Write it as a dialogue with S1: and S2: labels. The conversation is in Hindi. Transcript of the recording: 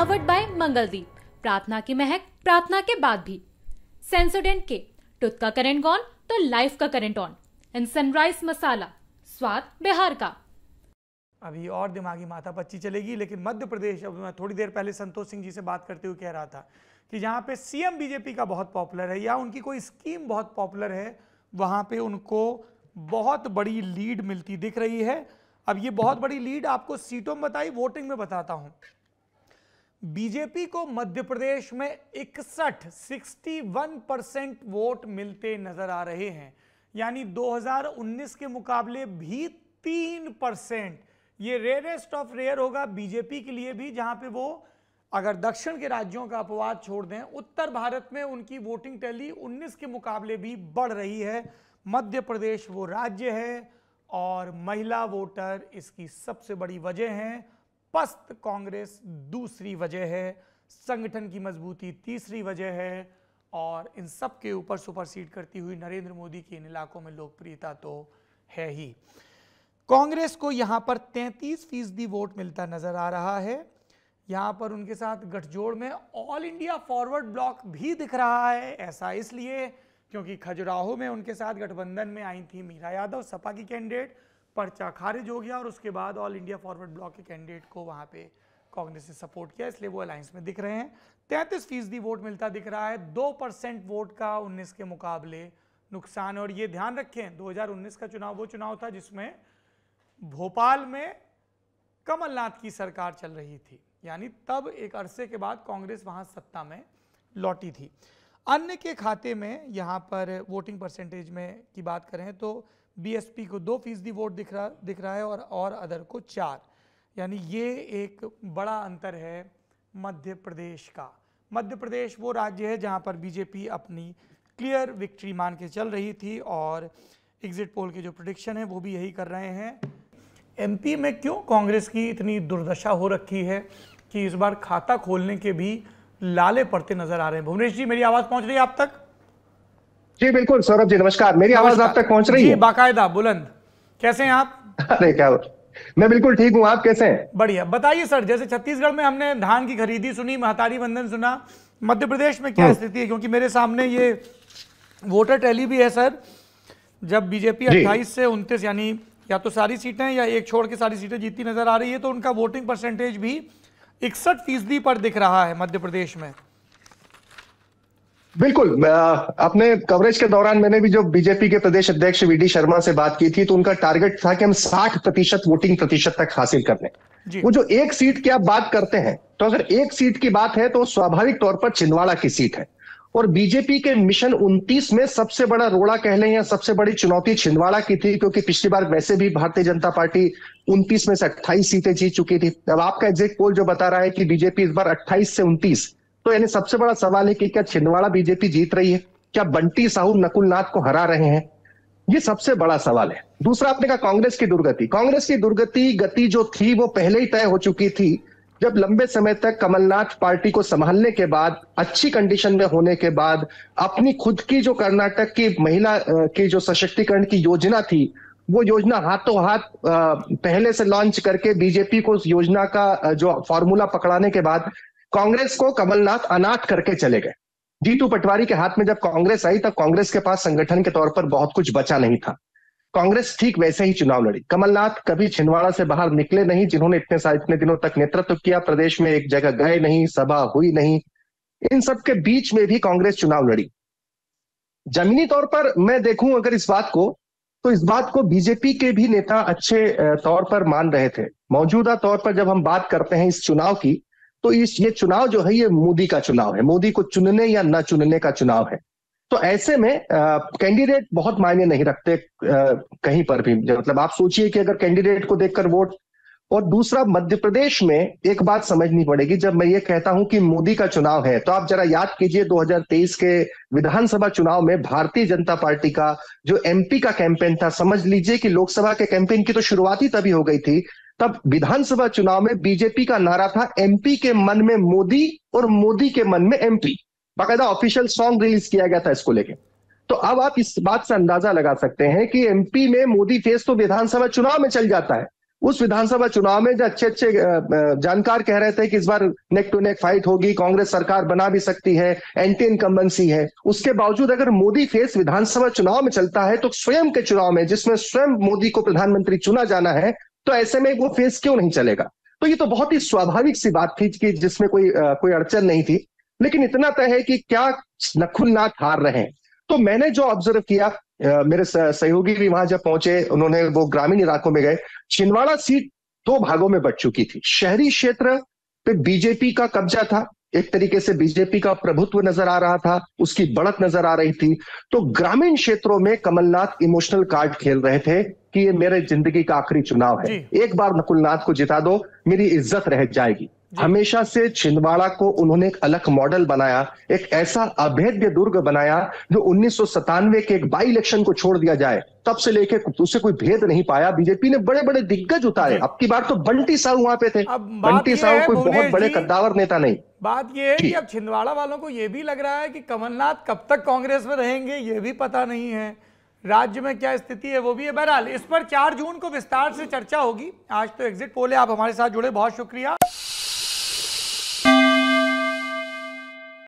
S1: पावर्ड बाय मंगलदीप प्रार्थना की महक प्रार्थना के बाद भी सेंसोडेंट के टुथ का करंट गॉन तो लाइफ का current on and Sunrise masala स्वाद बिहार का अभी और दिमागी माथा पच्ची चलेगी लेकिन मध्य प्रदेश अब मैं थोड़ी देर पहले संतोष सिंह जी से बात करते हुए कह रहा था कि जहाँ पे सीएम बीजेपी का बहुत पॉपुलर है या उनकी कोई स्कीम बहुत पॉपुलर है वहाँ पे उनको बहुत बड़ी लीड मिलती दिख रही है अब ये बहुत बड़ी लीड आपको सीटों में बताई वोटिंग में बताता हूँ बीजेपी को मध्य प्रदेश में इकसठ वन परसेंट वोट मिलते नजर आ रहे हैं यानी 2019 के मुकाबले भी तीन परसेंट ये रेयरेस्ट ऑफ रेयर होगा बीजेपी के लिए भी जहां पे वो अगर दक्षिण के राज्यों का अपवाद छोड़ दें उत्तर भारत में उनकी वोटिंग टैली 19 के मुकाबले भी बढ़ रही है मध्य प्रदेश वो राज्य है और महिला वोटर इसकी सबसे बड़ी वजह हैं पस्त कांग्रेस दूसरी वजह है संगठन की मजबूती तीसरी वजह है और इन सब के ऊपर सुपरसीड करती हुई नरेंद्र मोदी की इन इलाकों में लोकप्रियता तो है ही कांग्रेस को यहाँ पर 33 फीसदी वोट मिलता नजर आ रहा है यहाँ पर उनके साथ गठजोड़ में ऑल इंडिया फॉरवर्ड ब्लॉक भी दिख रहा है ऐसा इसलिए क्योंकि खजुराहो में उनके साथ गठबंधन में आई थी मीरा यादव सपा की कैंडिडेट पर्चा खारिज हो गया और उसके बाद ऑल इंडिया फॉरवर्ड ब्लॉक के कैंडिडेट को वहाँ पे कांग्रेस ने सपोर्ट किया इसलिए वो अलायंस में दिख रहे हैं तैंतीस फीसदी वोट मिलता दिख रहा है दो परसेंट वोट का उन्नीस के मुकाबले नुकसान और ये ध्यान रखें 2019 का चुनाव वो चुनाव था जिसमें भोपाल में कमलनाथ की सरकार चल रही थी यानी तब एक अरसे के बाद कांग्रेस वहां सत्ता में लौटी थी अन्य के खाते में यहाँ पर वोटिंग परसेंटेज में की बात करें तो बीएसपी को दो फीसदी वोट दिख रहा दिख रहा है और और अदर को चार यानी ये एक बड़ा अंतर है मध्य प्रदेश का मध्य प्रदेश वो राज्य है जहाँ पर बीजेपी अपनी क्लियर विक्ट्री मान के चल रही थी और एग्जिट पोल के जो प्रोडिक्शन है वो भी यही कर रहे हैं एमपी में क्यों कांग्रेस की इतनी दुर्दशा हो रखी है कि इस बार खाता खोलने के भी लाले पड़ते नजर आ रहे हैं भुवनेश जी मेरी आवाज़ पहुंच रही है आप तक
S2: जी बिल्कुल सौरभ जी नमस्कार मेरी आवाज आप तक पहुंच रही है
S1: बाकायदा बुलंद कैसे हैं आप
S2: अरे क्या मैं बिल्कुल ठीक हूँ आप कैसे हैं
S1: बढ़िया बताइए सर जैसे छत्तीसगढ़ में हमने धान की खरीदी सुनी महतारी बंधन सुना मध्य प्रदेश में क्या हम्म। स्थिति है क्योंकि मेरे सामने ये वोटर टैली भी है सर जब बीजेपी अट्ठाईस से उनतीस यानी या तो सारी सीटें या एक छोड़ के सारी सीटें जीतती नजर आ रही है तो उनका वोटिंग परसेंटेज भी इकसठ फीसदी पर दिख रहा है मध्य प्रदेश में
S2: बिल्कुल अपने कवरेज के दौरान मैंने भी जो बीजेपी के प्रदेश अध्यक्ष वीडी शर्मा से बात की थी तो उनका टारगेट था कि हम 60 प्रतिशत वोटिंग प्रतिशत तक हासिल कर लें वो जो एक सीट की आप बात करते हैं तो अगर एक सीट की बात है तो स्वाभाविक तौर पर छिंदवाड़ा की सीट है और बीजेपी के मिशन 29 में सबसे बड़ा रोड़ा कह लें या सबसे बड़ी चुनौती छिंदवाड़ा की थी क्योंकि पिछली बार वैसे भी भारतीय जनता पार्टी 29 में से 28 सीटें जीत चुकी थी अब आपका एग्जिट पोल जो बता रहा है कि बीजेपी इस बार 28 से 29 तो यानी सबसे बड़ा सवाल है कि क्या छिंदवाड़ा बीजेपी जीत रही है क्या बंटी साहू नकुलनाथ को हरा रहे हैं ये सबसे बड़ा सवाल है दूसरा आपने कहा कांग्रेस की दुर्गति कांग्रेस की दुर्गति गति जो थी वो पहले ही तय हो चुकी थी जब लंबे समय तक कमलनाथ पार्टी को संभालने के बाद अच्छी कंडीशन में होने के बाद अपनी खुद की जो कर्नाटक की महिला की जो सशक्तिकरण की योजना थी वो योजना हाथों हाथ पहले से लॉन्च करके बीजेपी को उस योजना का जो फॉर्मूला पकड़ाने के बाद कांग्रेस को कमलनाथ अनाथ करके चले गए जीतू पटवारी के हाथ में जब कांग्रेस आई तब कांग्रेस के पास संगठन के तौर पर बहुत कुछ बचा नहीं था कांग्रेस ठीक वैसे ही चुनाव लड़ी कमलनाथ कभी छिंदवाड़ा से बाहर निकले नहीं जिन्होंने इतने साल इतने दिनों तक नेतृत्व किया प्रदेश में एक जगह गए नहीं सभा हुई नहीं इन सब के बीच में भी कांग्रेस चुनाव लड़ी जमीनी तौर पर मैं देखूं अगर इस बात को तो इस बात को बीजेपी के भी नेता अच्छे तौर पर मान रहे थे मौजूदा तौर पर जब हम बात करते हैं इस चुनाव की तो इस ये चुनाव जो है ये मोदी का चुनाव है मोदी को चुनने या न चुनने का चुनाव है तो ऐसे में कैंडिडेट बहुत मायने नहीं रखते आ, कहीं पर भी मतलब आप सोचिए कि अगर कैंडिडेट को देखकर वोट और दूसरा मध्य प्रदेश में एक बात समझनी पड़ेगी जब मैं ये कहता हूं कि मोदी का चुनाव है तो आप जरा याद कीजिए 2023 के विधानसभा चुनाव में भारतीय जनता पार्टी का जो एमपी का कैंपेन था समझ लीजिए कि लोकसभा के कैंपेन की तो शुरुआत ही तभी हो गई थी तब विधानसभा चुनाव में बीजेपी का नारा था एमपी के मन में मोदी और मोदी के मन में एमपी बाकायदा ऑफिशियल सॉन्ग रिलीज किया गया था इसको लेकर तो अब आप इस बात से अंदाजा लगा सकते हैं कि एमपी में मोदी फेस तो विधानसभा चुनाव में चल जाता है उस विधानसभा चुनाव में जो अच्छे अच्छे जानकार कह रहे थे कि इस बार नेक टू नेक फाइट होगी कांग्रेस सरकार बना भी सकती है एंटी इनकम्बेंसी है उसके बावजूद अगर मोदी फेस विधानसभा चुनाव में चलता है तो स्वयं के चुनाव में जिसमें स्वयं मोदी को प्रधानमंत्री चुना जाना है तो ऐसे में वो फेस क्यों नहीं चलेगा तो ये तो बहुत ही स्वाभाविक सी बात थी कि जिसमें कोई आ, कोई अड़चन नहीं थी लेकिन इतना तय है कि क्या नखुलनाथ हार रहे हैं तो मैंने जो ऑब्जर्व किया आ, मेरे सहयोगी भी वहां जब पहुंचे उन्होंने वो ग्रामीण इलाकों में गए छिंदवाड़ा सीट दो भागों में बट चुकी थी शहरी क्षेत्र पे बीजेपी का कब्जा था एक तरीके से बीजेपी का प्रभुत्व नजर आ रहा था उसकी बढ़त नजर आ रही थी तो ग्रामीण क्षेत्रों में कमलनाथ इमोशनल कार्ड खेल रहे थे कि ये मेरे जिंदगी का आखिरी चुनाव है एक बार नकुलनाथ को जिता दो मेरी इज्जत रह जाएगी हमेशा से छिंदवाड़ा को उन्होंने एक अलग मॉडल बनाया एक ऐसा अभेद्य दुर्ग बनाया जो उन्नीस के एक बाई इलेक्शन को छोड़ दिया जाए तब से लेके उसे कोई भेद नहीं पाया बीजेपी ने बड़े बड़े दिग्गज उतारे अब की बार तो बंटी साहू वहां पे थे बंटी साहू कोई बहुत बड़े कद्दावर नेता नहीं
S1: बात यह है कि अब छिंदवाड़ा वालों को यह भी लग रहा है कि कमलनाथ कब तक कांग्रेस में रहेंगे ये भी पता नहीं है राज्य में क्या स्थिति है वो भी है बहरहाल इस पर 4 जून को विस्तार से चर्चा होगी आज तो एग्जिट पोल है आप हमारे साथ जुड़े बहुत शुक्रिया